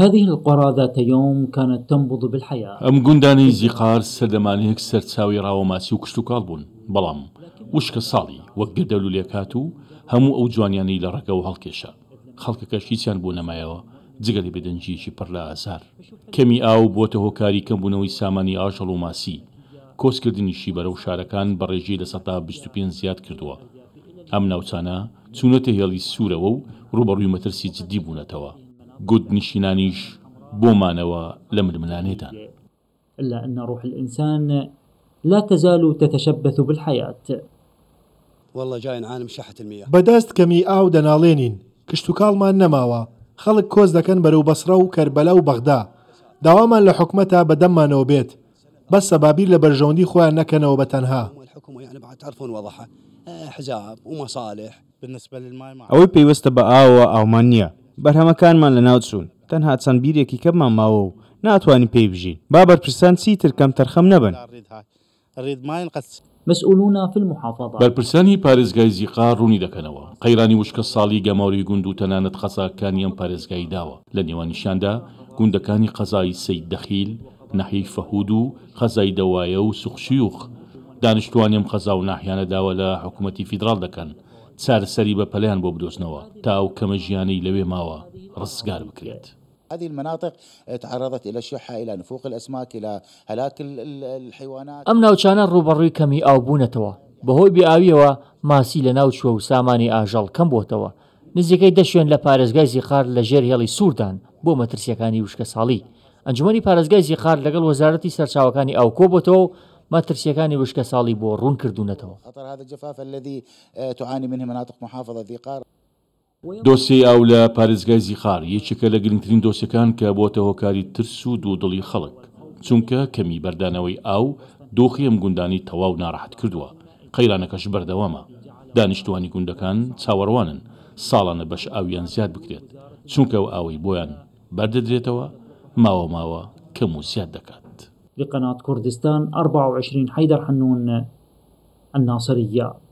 هذه القرى ذات يوم كانت تنبض بالحياة ئەم گوندانی زیقار سەردەمانەیەک سەرچاوی ڕاوەماسی و کشت و کاڵ بوون بەڵام وشکە ساڵی وەک گردەلو لێکات و هەموو ئەو جوانیانی لە ڕێگە و هەڵکێشە خەڵکەکەش هیچیان بوو نەمایەوە جگەلی بەدەنجیکی پڕ لە ئازار کەمی ئاو بۆتە هۆکاری کەمبوونەوەی سامانی ئاژەڵ و ماسی کۆسکردنیشی بەرەو شارەکان بە ڕێژەی لە سەتا 25 زیاد کردووە ئەم ناوچانە چوونەتە هێڵی سوورەوە و ڕوبەڕووی مەترسی جدی بوونەتەوە گودنشینانیش بۆمانەوە لە مرملانێتان إلا أن روح الإنسان لا تزال تتشبث بالحياة والله جاي نعانم شحة المياه بدست كمي آو دنالينين كشتو ما نماوا خلق كوز دكان برو بصرة وكربلاء وبغدا دواما لحكمتها بدما نوبيت بس بابيل لبرجوندي خويا نكنوا بتنها الحكم يعني بعد تعرفون وضعها احزاب ومصالح بالنسبة للماي ما أو بيوست بقاوة أو مانيا بەرهەمەکانمان لە ناوچوون تەنها چەند بیرێکی کەممان ماوە و ناتوانین پێی بژین بابەرپرسان چیتر کەم تەرخەم نەبن مسئولون في المحافظة بەرپرسانی پارێزگای زیقا ڕوونی دەکەنەوە قەیرانی وشکە ساڵی گەماوری گوند و تەنانەت قەساکانیان پارێزگای داوە لە نێوانیشاندا گوندەکانی قەزای سەید دەخیل نەحی فەهود و خەزای دەوایە و سوخشیوخ دانیشتوانیم خەزا و ناحیانە داوە لە حکوومەتی فیدرال دەکەن چارەسەری بە پەلیان بۆ بدۆزنەوە تا ئەو کەمە ژیانەی لەوێ ماوە ڕزگار بکرێت. هذه المناطق تعرضت إلى الشحة إلى نفوق الأسماك إلى هلاك الحيوانات أم ناوچانە ڕوبەڕووی کەمی ئاوبوونەتەوە بەهۆی بیاویەوە ماسی لە ناو چوە و سامانی ئاژەڵ کەم بۆتەوە نزیکەی دەشوێن لە پارێزگای زیخار لە ژێر هێڵی سووردان بۆ مەترسیەکانی وشکە ساڵی ئەنجومی پارێزگای زیخار لەگەڵ وەزارەتی سەرچاوەکانی ئاوکۆ بۆتەوە ماترسیەکانی وشکە ساڵی بۆ ڕوون کردوونەتەوە دۆسی ئاو لە پارێزگای زیخار یەکێکە لە گرنگترین دۆسیەکان کە بۆتە هۆکاری ترس و دوودڵی خەڵک چونکە کەمی بەردانەوەی ئاو دۆخی ئەم گوندانی تەواو ناڕەحت کردووە قەیرانەکەش بەردەوامە دانیشتوانی گوندەکان چاوەڕوانن ساڵانە بەش ئاویان زیاد بکرێت چونکە ئەو ئاوەی بۆیان بەردەدرێتەوە ماوە ماوە کەم و زیاد دەکات لقناة كردستان 24 حيدر حنون الناصرية